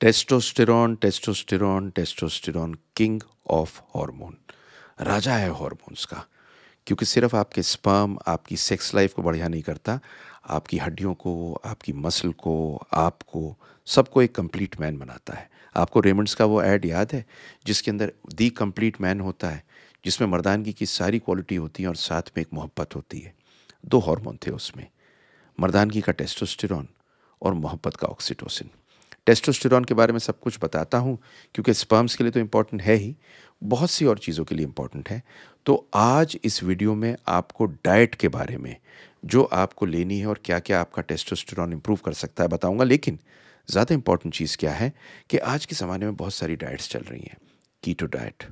Testosterone testosterone testosterone king of hormone राजा है hormones का क्योंकि सिर्फ आपके स्पर्म आपकी सेक्स लाइफ को बढ़िया नहीं करता आपकी हड्डियों को आपकी मसल को आपको सबको एक कंप्लीट मैन बनाता है आपको रेमंड्स का वो ऐड याद है जिसके अंदर दी कंप्लीट मैन होता है जिसमें मर्दानगी की सारी क्वालिटी होती है और साथ में एक मोहब्बत होती है दो हार्मोन थे उसमें मर्दानगी का टेस्टोस्टेरॉन और मोहब्बत का ऑक्सीटोसिन टेस्टोस्टेरॉन के बारे में सब कुछ बताता हूँ क्योंकि स्पर्म्स के लिए तो इम्पॉर्टेंट है ही बहुत सी और चीज़ों के लिए इम्पॉर्टेंट है तो आज इस वीडियो में आपको डाइट के बारे में जो आपको लेनी है और क्या क्या आपका टेस्टोस्टेरॉन इम्प्रूव कर सकता है बताऊँगा लेकिन ज़्यादा इम्पॉर्टेंट चीज़ क्या है कि आज के ज़माने में बहुत सारी डाइट्स चल रही हैं keto diet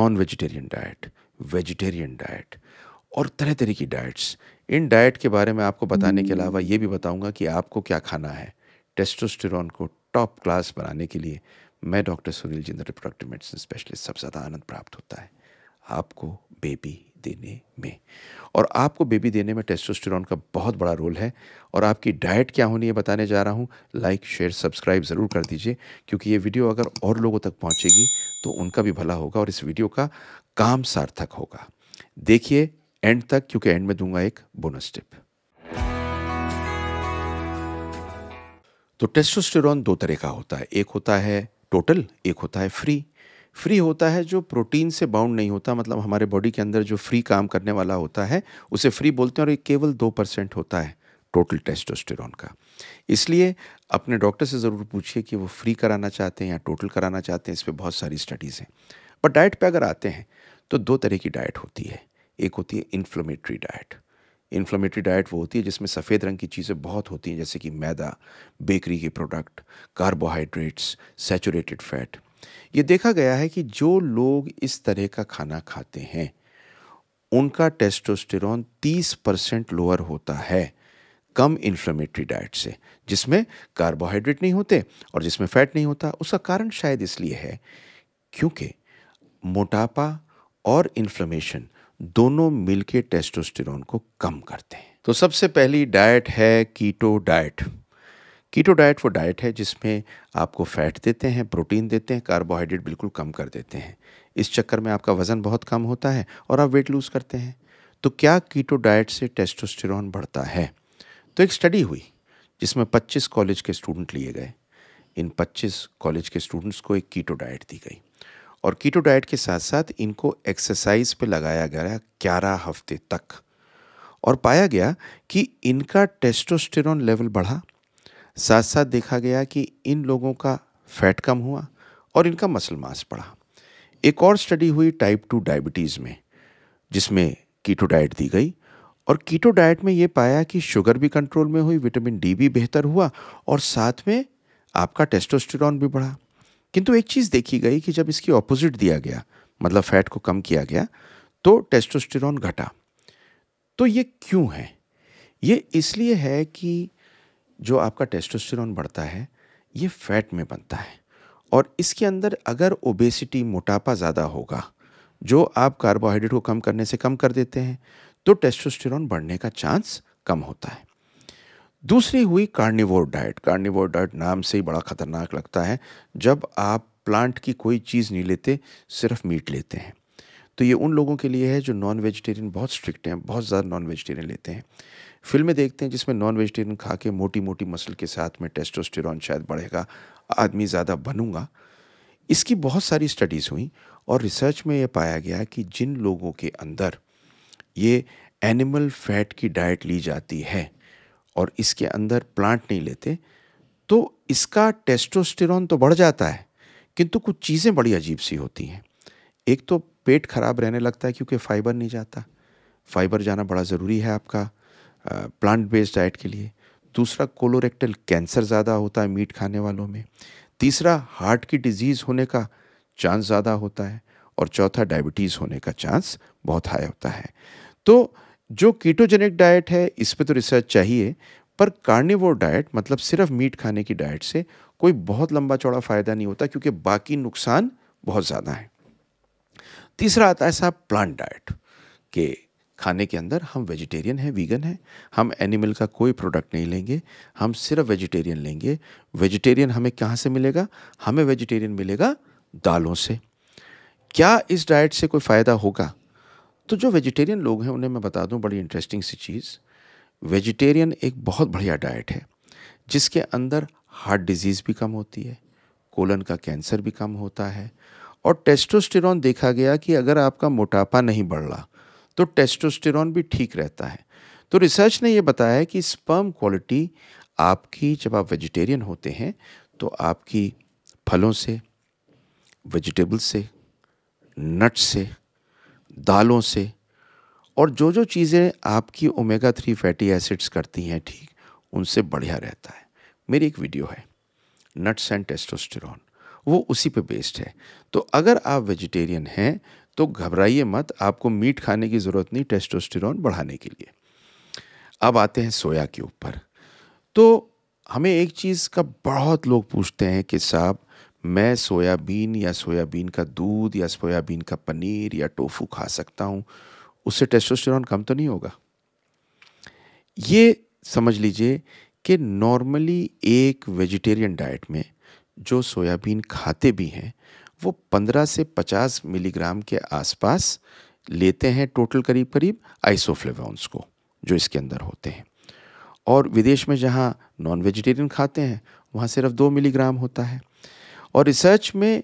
non vegetarian diet vegetarian diet और तरह तरह की डाइट्स इन डाइट के बारे में आपको बताने के हम्म। अलावा ये भी बताऊंगा कि आपको क्या खाना है टेस्टोस्टेरॉन को टॉप क्लास बनाने के लिए मैं doctor Sunil Jinder reproductive medicine specialist सबसे ज़्यादा आनंद प्राप्त होता है आपको बेबी देने में और आपको बेबी देने में टेस्टोस्टेरॉन का बहुत बड़ा रोल है और आपकी डाइट क्या होनी है बताने जा रहा हूँ लाइक शेयर सब्सक्राइब ज़रूर कर दीजिए क्योंकि ये वीडियो अगर और लोगों तक पहुँचेगी तो उनका भी भला होगा और इस वीडियो का काम सार्थक होगा देखिए एंड तक क्योंकि एंड में दूंगा एक बोनस टिप तो टेस्टोस्टेरॉन दो तरह का होता है एक होता है टोटल एक होता है फ्री फ्री होता है जो प्रोटीन से बाउंड नहीं होता मतलब हमारे बॉडी के अंदर जो फ्री काम करने वाला होता है उसे फ्री बोलते हैं और ये केवल दो परसेंट होता है टोटल टेस्टोस्टेरॉन का इसलिए अपने डॉक्टर से ज़रूर पूछिए कि वो फ्री कराना चाहते हैं या टोटल कराना चाहते हैं इस पर बहुत सारी स्टडीज़ हैं पर डाइट पर अगर आते हैं तो दो तरह की डाइट होती है एक होती है इन्फ्लोमेटरी डाइट इन्फ्लोमेटरी डाइट वो होती है जिसमें सफ़ेद रंग की चीज़ें बहुत होती हैं जैसे कि मैदा बेकरी के प्रोडक्ट कार्बोहाइड्रेट्स सेचूरेटेड फैट ये देखा गया है कि जो लोग इस तरह का खाना खाते हैं उनका टेस्टोस्टेरॉन 30 परसेंट लोअर होता है कम इन्फ्लेमेटरी डाइट से जिसमें कार्बोहाइड्रेट नहीं होते और जिसमें फैट नहीं होता उसका कारण शायद इसलिए है क्योंकि मोटापा और इन्फ्लेमेशन दोनों मिलके टेस्टोस्टेरोन को कम करते हैं तो सबसे पहली डाइट है कीटो डाइट कीटो डाइट वो डाइट है जिसमें आपको फैट देते हैं प्रोटीन देते हैं कार्बोहाइड्रेट बिल्कुल कम कर देते हैं इस चक्कर में आपका वज़न बहुत कम होता है और आप वेट लूज़ करते हैं तो क्या कीटो डाइट से टेस्टोस्टिर बढ़ता है तो एक स्टडी हुई जिसमें 25 कॉलेज के स्टूडेंट लिए गए इन 25 कॉलेज के स्टूडेंट्स को एक कीटो डाइट दी गई और कीटो डाइट के साथ साथ इनको एक्सरसाइज पे लगाया गया ग्यारह हफ्ते तक और पाया गया कि इनका टेस्टोस्टेरॉन लेवल बढ़ा साथ साथ देखा गया कि इन लोगों का फैट कम हुआ और इनका मसल मास बढ़ा एक और स्टडी हुई टाइप टू डायबिटीज़ में जिसमें कीटो डाइट दी गई और कीटो डाइट में ये पाया कि शुगर भी कंट्रोल में हुई विटामिन डी भी बेहतर हुआ और साथ में आपका टेस्टोस्टेरॉन भी बढ़ा किंतु एक चीज़ देखी गई कि जब इसकी ऑपोजिट दिया गया मतलब फैट को कम किया गया तो टेस्टोस्टेरॉन घटा तो ये क्यों है ये इसलिए है कि जो आपका टेस्टोस्टेरॉन बढ़ता है ये फैट में बनता है और इसके अंदर अगर ओबेसिटी मोटापा ज़्यादा होगा जो आप कार्बोहाइड्रेट को कम करने से कम कर देते हैं तो टेस्टोस्टेरॉन बढ़ने का चांस कम होता है दूसरी हुई कार्निवोर डाइट कार्निवोर डाइट नाम से ही बड़ा ख़तरनाक लगता है जब आप प्लांट की कोई चीज़ नहीं लेते सिर्फ मीट लेते हैं तो ये उन लोगों के लिए है जो नॉन वेजिटेरियन बहुत स्ट्रिक्ट हैं बहुत ज़्यादा नॉन वेजिटेरियन लेते हैं फिल्में देखते हैं जिसमें नॉन वेजिटेरियन खा के मोटी मोटी मसल के साथ में टेस्टोस्टेरॉन शायद बढ़ेगा आदमी ज़्यादा बनूंगा इसकी बहुत सारी स्टडीज़ हुई और रिसर्च में ये पाया गया कि जिन लोगों के अंदर ये एनिमल फैट की डाइट ली जाती है और इसके अंदर प्लांट नहीं लेते तो इसका टेस्टोस्टेरॉन तो बढ़ जाता है किंतु कुछ चीज़ें बड़ी अजीब सी होती हैं एक तो पेट खराब रहने लगता है क्योंकि फाइबर नहीं जाता फाइबर जाना बड़ा ज़रूरी है आपका प्लांट बेस्ड डाइट के लिए दूसरा कोलोरेक्टल कैंसर ज़्यादा होता है मीट खाने वालों में तीसरा हार्ट की डिजीज़ होने का चांस ज़्यादा होता है और चौथा डायबिटीज़ होने का चांस बहुत हाई होता है तो जो कीटोजेनिक डाइट है इस पर तो रिसर्च चाहिए पर कार्निवोर डाइट मतलब सिर्फ मीट खाने की डाइट से कोई बहुत लंबा चौड़ा फ़ायदा नहीं होता क्योंकि बाकी नुकसान बहुत ज़्यादा है तीसरा आता है साहब प्लांट डाइट के खाने के अंदर हम वेजिटेरियन हैं वीगन हैं हम एनिमल का कोई प्रोडक्ट नहीं लेंगे हम सिर्फ वेजिटेरियन लेंगे वेजिटेरियन हमें कहाँ से मिलेगा हमें वेजिटेरियन मिलेगा दालों से क्या इस डाइट से कोई फ़ायदा होगा तो जो वेजिटेरियन लोग हैं उन्हें मैं बता दूं बड़ी इंटरेस्टिंग सी चीज़ वेजिटेरियन एक बहुत बढ़िया डाइट है जिसके अंदर हार्ट डिजीज़ भी कम होती है कोलन का कैंसर भी कम होता है और टेस्टोस्टेरॉन देखा गया कि अगर आपका मोटापा नहीं बढ़ रहा तो टेस्टोस्टेरॉन भी ठीक रहता है तो रिसर्च ने यह बताया कि स्पर्म क्वालिटी आपकी जब आप वेजिटेरियन होते हैं तो आपकी फलों से वेजिटेबल से नट्स से दालों से और जो जो चीज़ें आपकी ओमेगा थ्री फैटी एसिड्स करती हैं ठीक उनसे बढ़िया रहता है मेरी एक वीडियो है नट्स एंड टेस्टोस्टेरॉन वो उसी पे बेस्ड है तो अगर आप वेजिटेरियन हैं तो घबराइए मत आपको मीट खाने की ज़रूरत नहीं टेस्टोस्टेरॉन बढ़ाने के लिए अब आते हैं सोया के ऊपर तो हमें एक चीज़ का बहुत लोग पूछते हैं कि साहब मैं सोयाबीन या सोयाबीन का दूध या सोयाबीन का पनीर या टोफू खा सकता हूँ उससे टेस्टोस्टेरॉन कम तो नहीं होगा ये समझ लीजिए कि नॉर्मली एक वेजिटेरियन डाइट में जो सोयाबीन खाते भी हैं वो 15 से 50 मिलीग्राम के आसपास लेते हैं टोटल करीब करीब आइसोफ्लेवॉन्स को जो इसके अंदर होते हैं और विदेश में जहाँ नॉन वेजिटेरियन खाते हैं वहाँ सिर्फ दो मिलीग्राम होता है और रिसर्च में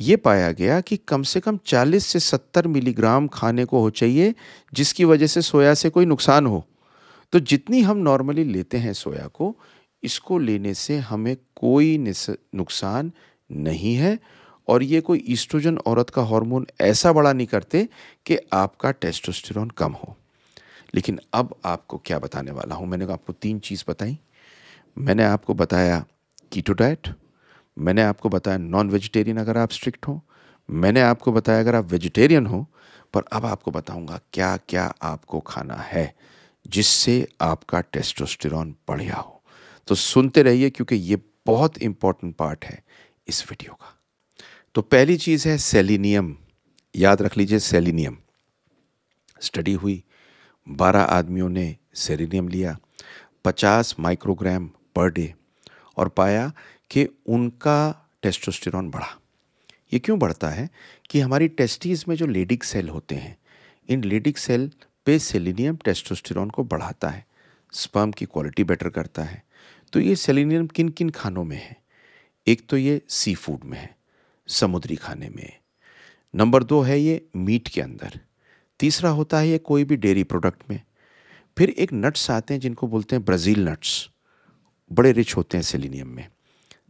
ये पाया गया कि कम से कम 40 से 70 मिलीग्राम खाने को हो चाहिए जिसकी वजह से सोया से कोई नुकसान हो तो जितनी हम नॉर्मली लेते हैं सोया को इसको लेने से हमें कोई नुकसान नहीं है और ये कोई ईस्ट्रोजन औरत का हार्मोन ऐसा बड़ा नहीं करते कि आपका टेस्टोस्टेरोन कम हो लेकिन अब आपको क्या बताने वाला हूँ मैंने आपको तीन चीज़ बताई मैंने आपको बताया कीटो डाइट मैंने आपको बताया नॉन वेजिटेरियन अगर आप स्ट्रिक्ट हो मैंने आपको बताया अगर आप वेजिटेरियन हो पर अब आपको बताऊंगा क्या क्या आपको खाना है जिससे आपका टेस्टोस्टेरॉन बढ़िया हो तो सुनते रहिए क्योंकि ये बहुत इंपॉर्टेंट पार्ट है इस वीडियो का तो पहली चीज़ है सेलिनियम याद रख लीजिए सेलिनियम स्टडी हुई बारह आदमियों ने सेलिनियम लिया पचास माइक्रोग्राम पर डे और पाया कि उनका टेस्टोस्टेरॉन बढ़ा ये क्यों बढ़ता है कि हमारी टेस्टीज़ में जो लेडिक सेल होते हैं इन लेडिक सेल पे सेलिनियम टेस्टोस्टेरॉन को बढ़ाता है स्पर्म की क्वालिटी बेटर करता है तो ये सेलिनियम किन किन खानों में है एक तो ये सी फूड में है समुद्री खाने में नंबर दो है ये मीट के अंदर तीसरा होता है ये कोई भी डेयरी प्रोडक्ट में फिर एक नट्स आते हैं जिनको बोलते हैं ब्राज़ील नट्स बड़े रिच होते हैं सेलिनियम में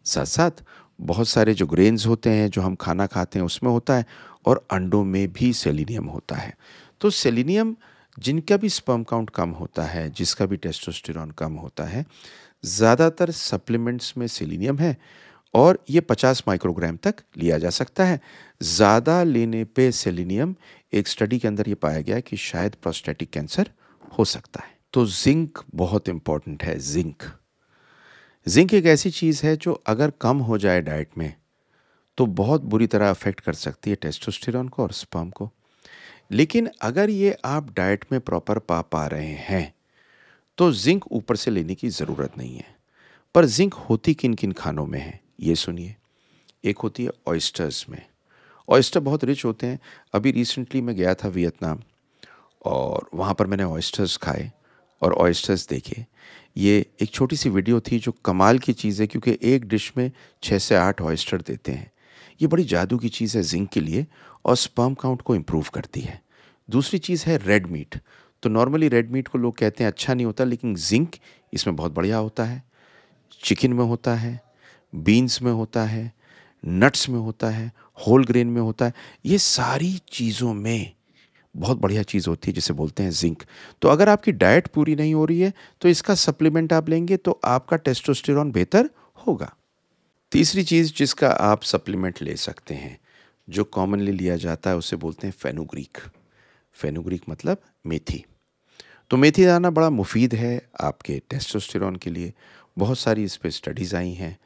साथ साथ बहुत सारे जो ग्रेन्स होते हैं जो हम खाना खाते हैं उसमें होता है और अंडों में भी सेलिनियम होता है तो सेलिनियम जिनका भी स्पर्म काउंट कम होता है जिसका भी टेस्टोस्टेरॉन कम होता है ज़्यादातर सप्लीमेंट्स में सेलिनियम है और ये 50 माइक्रोग्राम तक लिया जा सकता है ज़्यादा लेने पे सेलिनियम एक स्टडी के अंदर ये पाया गया कि शायद प्रोस्टेटिक कैंसर हो सकता है तो जिंक बहुत इम्पॉर्टेंट है जिंक जिंक एक ऐसी चीज़ है जो अगर कम हो जाए डाइट में तो बहुत बुरी तरह अफेक्ट कर सकती है टेस्टोस्टेरॉन को और स्पर्म को लेकिन अगर ये आप डाइट में प्रॉपर पा पा रहे हैं तो जिंक ऊपर से लेने की ज़रूरत नहीं है पर जिंक होती किन किन खानों में है ये सुनिए एक होती है ऑयस्टर्स में ऑयस्टर बहुत रिच होते हैं अभी रिसेंटली मैं गया था वियतनाम और वहाँ पर मैंने ऑयस्टर्स खाए और ऑयस्टर्स देखे ये एक छोटी सी वीडियो थी जो कमाल की चीज़ है क्योंकि एक डिश में छः से आठ ऑयस्टर देते हैं ये बड़ी जादू की चीज़ है जिंक के लिए और स्पर्म काउंट को इम्प्रूव करती है दूसरी चीज़ है रेड मीट तो नॉर्मली रेड मीट को लोग कहते हैं अच्छा नहीं होता लेकिन जिंक इसमें बहुत बढ़िया होता है चिकन में होता है बीन्स में होता है नट्स में होता है होल ग्रेन में होता है ये सारी चीज़ों में बहुत बढ़िया चीज़ होती है जिसे बोलते हैं जिंक तो अगर आपकी डाइट पूरी नहीं हो रही है तो इसका सप्लीमेंट आप लेंगे तो आपका टेस्टोस्टेरॉन बेहतर होगा तीसरी चीज़ जिसका आप सप्लीमेंट ले सकते हैं जो कॉमनली लिया जाता है उसे बोलते हैं फेनोग्रीक फेनोग्रीक मतलब मेथी तो मेथी दाना बड़ा मुफीद है आपके टेस्टोस्टेरॉन के लिए बहुत सारी इस पर स्टडीज़ आई हैं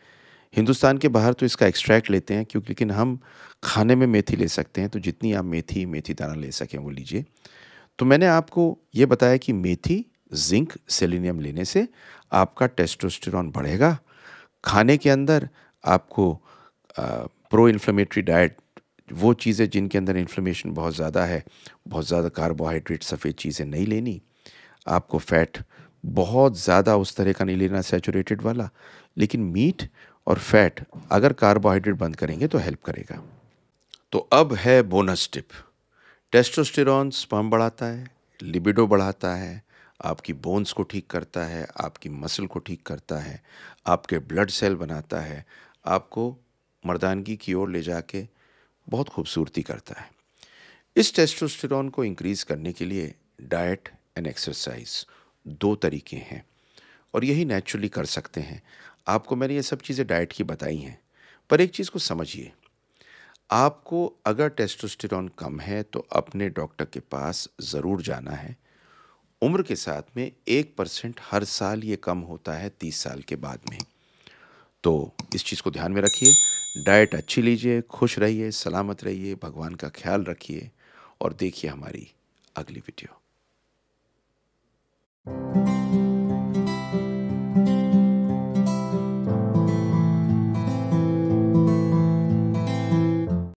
हिंदुस्तान के बाहर तो इसका एक्सट्रैक्ट लेते हैं क्योंकि लेकिन हम खाने में मेथी ले सकते हैं तो जितनी आप मेथी मेथी दाना ले सकें वो लीजिए तो मैंने आपको ये बताया कि मेथी जिंक सेलिनियम लेने से आपका टेस्टोस्टेरॉन बढ़ेगा खाने के अंदर आपको प्रो इन्फ्लेमेटरी डाइट वो चीज़ें जिनके अंदर इन्फ्लेमेशन बहुत ज़्यादा है बहुत ज़्यादा कार्बोहाइड्रेट सफ़ेद चीज़ें नहीं लेनी आपको फैट बहुत ज़्यादा उस तरह का नहीं लेना सेचूरेटेड वाला लेकिन मीट और फैट अगर कार्बोहाइड्रेट बंद करेंगे तो हेल्प करेगा तो अब है बोनस टिप टेस्टोस्टेरॉन स्पम बढ़ाता है लिबिडो बढ़ाता है आपकी बोन्स को ठीक करता है आपकी मसल को ठीक करता है आपके ब्लड सेल बनाता है आपको मर्दानगी की ओर ले जाके बहुत खूबसूरती करता है इस टेस्टोस्टेरॉन को इंक्रीज़ करने के लिए डाइट एंड एक्सरसाइज दो तरीके हैं और यही नेचुरली कर सकते हैं आपको मैंने ये सब चीज़ें डाइट की बताई हैं पर एक चीज़ को समझिए आपको अगर टेस्टोस्टेरॉन कम है तो अपने डॉक्टर के पास ज़रूर जाना है उम्र के साथ में एक परसेंट हर साल ये कम होता है तीस साल के बाद में तो इस चीज़ को ध्यान में रखिए डाइट अच्छी लीजिए खुश रहिए सलामत रहिए भगवान का ख्याल रखिए और देखिए हमारी अगली वीडियो